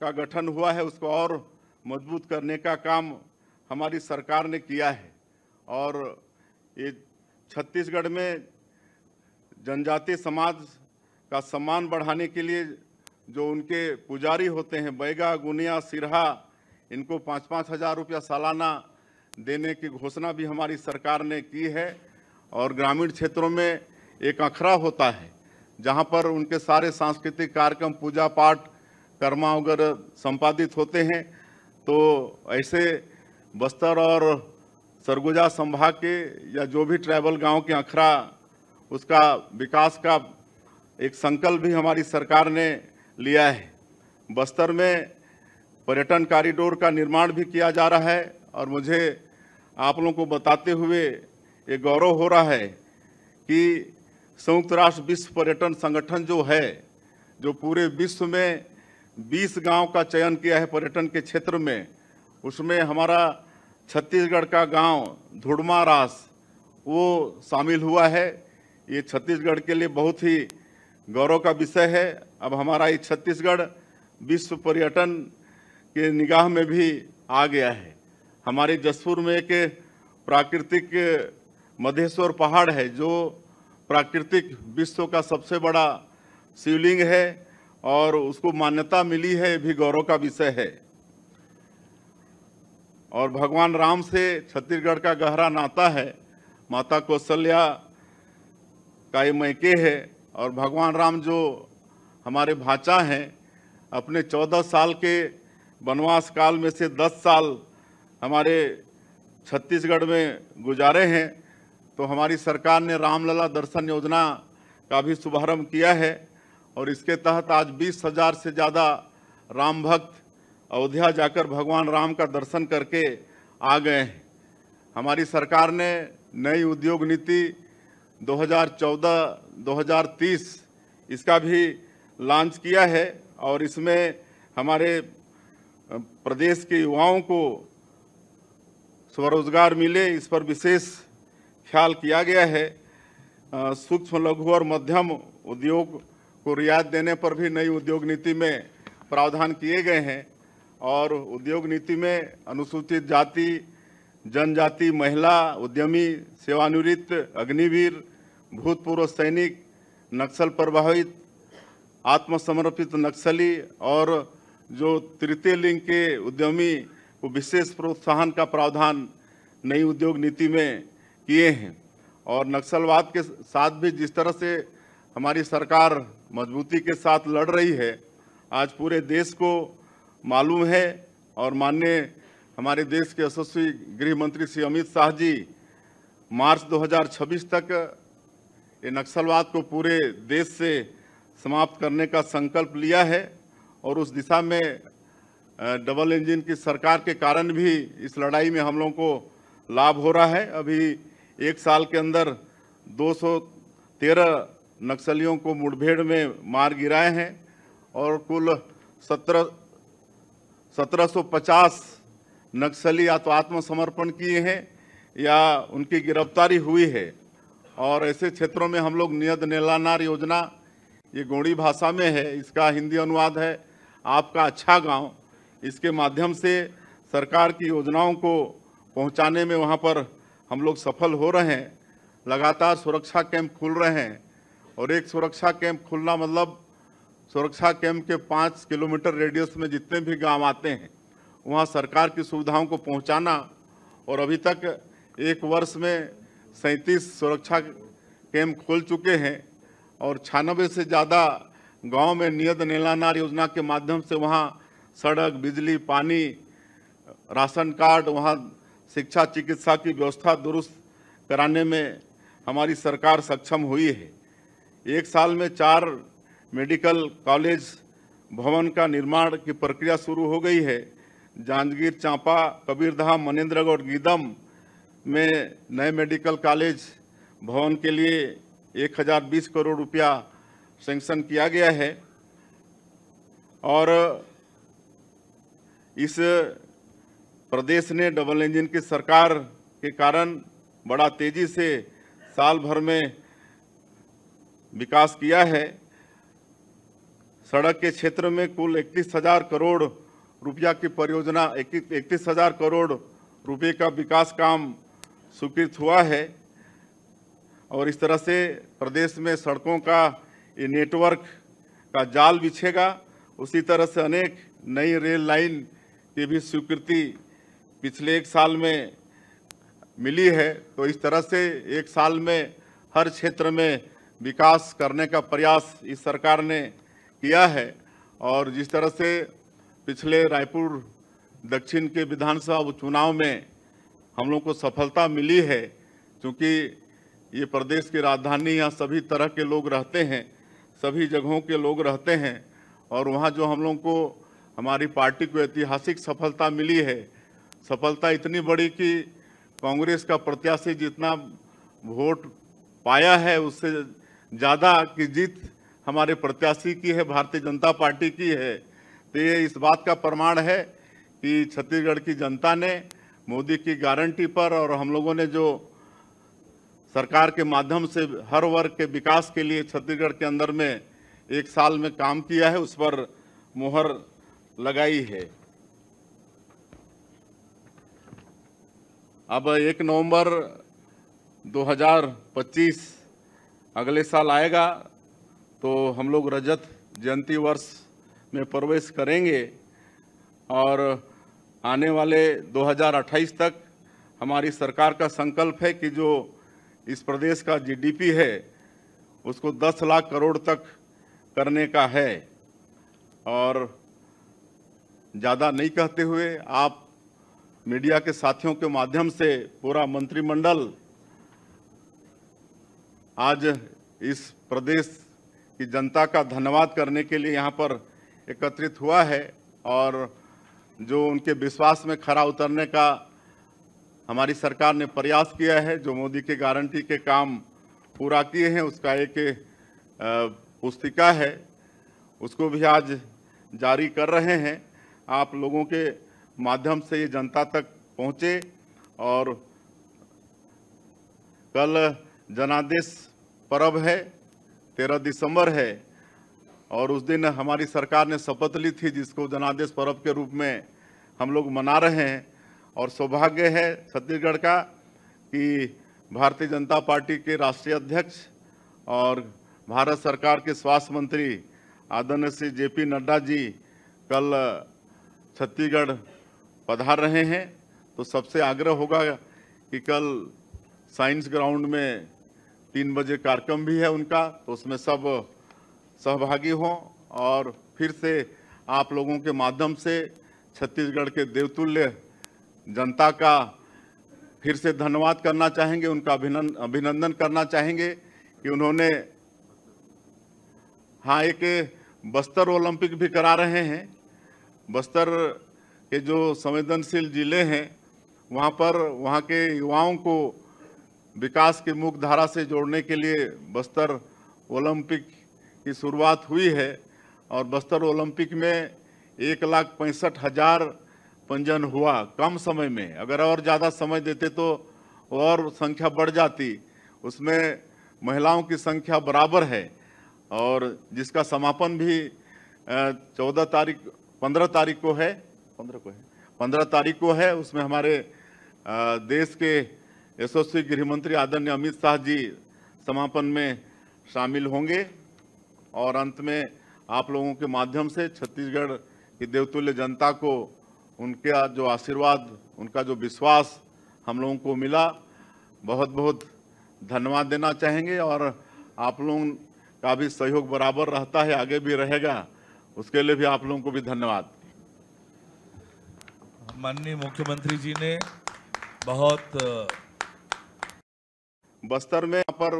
का गठन हुआ है उसको और मजबूत करने का काम हमारी सरकार ने किया है और ये छत्तीसगढ़ में जनजातीय समाज का सम्मान बढ़ाने के लिए जो उनके पुजारी होते हैं बैगा गुनिया सिरहा इनको पाँच पाँच हज़ार रुपया सालाना देने की घोषणा भी हमारी सरकार ने की है और ग्रामीण क्षेत्रों में एक अखरा होता है जहाँ पर उनके सारे सांस्कृतिक कार्यक्रम पूजा पाठ कर्मा अगर संपादित होते हैं तो ऐसे बस्तर और सरगुजा संभाग के या जो भी ट्राइबल गांव के अखरा उसका विकास का एक संकल्प भी हमारी सरकार ने लिया है बस्तर में पर्यटन कॉरिडोर का निर्माण भी किया जा रहा है और मुझे आप लोगों को बताते हुए ये गौरव हो रहा है कि संयुक्त राष्ट्र विश्व पर्यटन संगठन जो है जो पूरे विश्व में 20 गांव का चयन किया है पर्यटन के क्षेत्र में उसमें हमारा छत्तीसगढ़ का गांव धुड़मा रास वो शामिल हुआ है ये छत्तीसगढ़ के लिए बहुत ही गौरव का विषय है अब हमारा ये छत्तीसगढ़ विश्व पर्यटन के निगाह में भी आ गया है हमारे जसपुर में एक प्राकृतिक मधेश्वर पहाड़ है जो प्राकृतिक विश्व का सबसे बड़ा शिवलिंग है और उसको मान्यता मिली है ये भी गौरव का विषय है और भगवान राम से छत्तीसगढ़ का गहरा नाता है माता कौशल्या का ये मैके है और भगवान राम जो हमारे भाचा हैं अपने चौदह साल के वनवास काल में से दस साल हमारे छत्तीसगढ़ में गुजारे हैं तो हमारी सरकार ने रामलला दर्शन योजना का भी शुभारम्भ किया है और इसके तहत आज बीस हजार से ज़्यादा राम भक्त अयोध्या जाकर भगवान राम का दर्शन करके आ गए हैं हमारी सरकार ने नई उद्योग नीति 2014-2030 इसका भी लॉन्च किया है और इसमें हमारे प्रदेश के युवाओं को स्वरोजगार मिले इस पर विशेष ख्याल किया गया है सूक्ष्म लघु और मध्यम उद्योग को रियायत देने पर भी नई उद्योग नीति में प्रावधान किए गए हैं और उद्योग नीति में अनुसूचित जाति जनजाति महिला उद्यमी सेवानिवृत्त अग्निवीर भूतपूर्व सैनिक नक्सल प्रभावित आत्मसमर्पित नक्सली और जो तृतीय लिंग के उद्यमी को विशेष प्रोत्साहन का प्रावधान नई उद्योग नीति में किए हैं और नक्सलवाद के साथ भी जिस तरह से हमारी सरकार मजबूती के साथ लड़ रही है आज पूरे देश को मालूम है और माननीय हमारे देश के यशस्वी गृह मंत्री श्री अमित शाह जी मार्च 2026 तक ये नक्सलवाद को पूरे देश से समाप्त करने का संकल्प लिया है और उस दिशा में डबल इंजन की सरकार के कारण भी इस लड़ाई में हम लोगों को लाभ हो रहा है अभी एक साल के अंदर 213 नक्सलियों को मुठभेड़ में मार गिराए हैं और कुल सत्रह सत्रह पचास नक्सली या तो आत्मसमर्पण किए हैं या उनकी गिरफ्तारी हुई है और ऐसे क्षेत्रों में हम लोग नियत नेलानार योजना ये गोड़ी भाषा में है इसका हिंदी अनुवाद है आपका अच्छा गांव इसके माध्यम से सरकार की योजनाओं को पहुंचाने में वहां पर हम लोग सफल हो रहे हैं लगातार सुरक्षा कैंप खुल रहे हैं और एक सुरक्षा कैंप खुलना मतलब सुरक्षा कैंप के पाँच किलोमीटर रेडियस में जितने भी गांव आते हैं वहाँ सरकार की सुविधाओं को पहुँचाना और अभी तक एक वर्ष में सैंतीस सुरक्षा कैंप खुल चुके हैं और छियानबे से ज़्यादा गांव में नियत नीलानार योजना के माध्यम से वहाँ सड़क बिजली पानी राशन कार्ड वहाँ शिक्षा चिकित्सा की व्यवस्था दुरुस्त कराने में हमारी सरकार सक्षम हुई है एक साल में चार मेडिकल कॉलेज भवन का निर्माण की प्रक्रिया शुरू हो गई है जांजगीर चांपा कबीरधाम मनेन्द्रगढ़ गीदम में नए मेडिकल कॉलेज भवन के लिए 1020 करोड़ रुपया सेंक्शन किया गया है और इस प्रदेश ने डबल इंजन की सरकार के कारण बड़ा तेज़ी से साल भर में विकास किया है सड़क के क्षेत्र में कुल इकतीस हजार करोड़ रुपया की परियोजना इकतीस हजार करोड़ रुपए का विकास काम स्वीकृत हुआ है और इस तरह से प्रदेश में सड़कों का ये नेटवर्क का जाल बिछेगा उसी तरह से अनेक नई रेल लाइन की भी स्वीकृति पिछले एक साल में मिली है तो इस तरह से एक साल में हर क्षेत्र में विकास करने का प्रयास इस सरकार ने किया है और जिस तरह से पिछले रायपुर दक्षिण के विधानसभा उपचुनाव में हम लोग को सफलता मिली है क्योंकि ये प्रदेश की राजधानी यहाँ सभी तरह के लोग रहते हैं सभी जगहों के लोग रहते हैं और वहाँ जो हम लोग को हमारी पार्टी को ऐतिहासिक सफलता मिली है सफलता इतनी बड़ी कि कांग्रेस का प्रत्याशी जितना वोट पाया है उससे ज़्यादा की जीत हमारे प्रत्याशी की है भारतीय जनता पार्टी की है तो ये इस बात का प्रमाण है कि छत्तीसगढ़ की जनता ने मोदी की गारंटी पर और हम लोगों ने जो सरकार के माध्यम से हर वर्ग के विकास के लिए छत्तीसगढ़ के अंदर में एक साल में काम किया है उस पर मुहर लगाई है अब एक नवंबर 2025 अगले साल आएगा तो हम लोग रजत जयंती वर्ष में प्रवेश करेंगे और आने वाले 2028 तक हमारी सरकार का संकल्प है कि जो इस प्रदेश का जीडीपी है उसको 10 लाख करोड़ तक करने का है और ज़्यादा नहीं कहते हुए आप मीडिया के साथियों के माध्यम से पूरा मंत्रिमंडल आज इस प्रदेश की जनता का धन्यवाद करने के लिए यहाँ पर एकत्रित हुआ है और जो उनके विश्वास में खरा उतरने का हमारी सरकार ने प्रयास किया है जो मोदी के गारंटी के काम पूरा किए हैं उसका एक पुस्तिका है उसको भी आज जारी कर रहे हैं आप लोगों के माध्यम से ये जनता तक पहुँचे और कल जनादेश पर्व है तेरह दिसंबर है और उस दिन हमारी सरकार ने शपथ ली थी जिसको जनादेश पर्व के रूप में हम लोग मना रहे हैं और सौभाग्य है छत्तीसगढ़ का कि भारतीय जनता पार्टी के राष्ट्रीय अध्यक्ष और भारत सरकार के स्वास्थ्य मंत्री आदरणीय श्री जे पी नड्डा जी कल छत्तीसगढ़ पधार रहे हैं तो सबसे आग्रह होगा कि कल साइंस ग्राउंड में तीन बजे कार्यक्रम भी है उनका तो उसमें सब सहभागी हों और फिर से आप लोगों के माध्यम से छत्तीसगढ़ के देवतुल्य जनता का फिर से धन्यवाद करना चाहेंगे उनका अभिनंदन अभिनंदन करना चाहेंगे कि उन्होंने हाँ एक बस्तर ओलंपिक भी करा रहे हैं बस्तर के जो संवेदनशील ज़िले हैं वहाँ पर वहाँ के युवाओं को विकास की मुख्य धारा से जोड़ने के लिए बस्तर ओलंपिक की शुरुआत हुई है और बस्तर ओलंपिक में एक लाख पैंसठ हजार पंजन हुआ कम समय में अगर और ज़्यादा समय देते तो और संख्या बढ़ जाती उसमें महिलाओं की संख्या बराबर है और जिसका समापन भी चौदह तारीख पंद्रह तारीख को है पंद्रह को है पंद्रह तारीख को है उसमें हमारे देश के यशस्वी गृहमंत्री आदरणीय अमित शाह जी समापन में शामिल होंगे और अंत में आप लोगों के माध्यम से छत्तीसगढ़ की देवतुल्य जनता को उनका जो आशीर्वाद उनका जो विश्वास हम लोगों को मिला बहुत बहुत धन्यवाद देना चाहेंगे और आप लोगों का भी सहयोग बराबर रहता है आगे भी रहेगा उसके लिए भी आप लोगों को भी धन्यवाद माननीय मुख्यमंत्री जी ने बहुत Бастар мен апар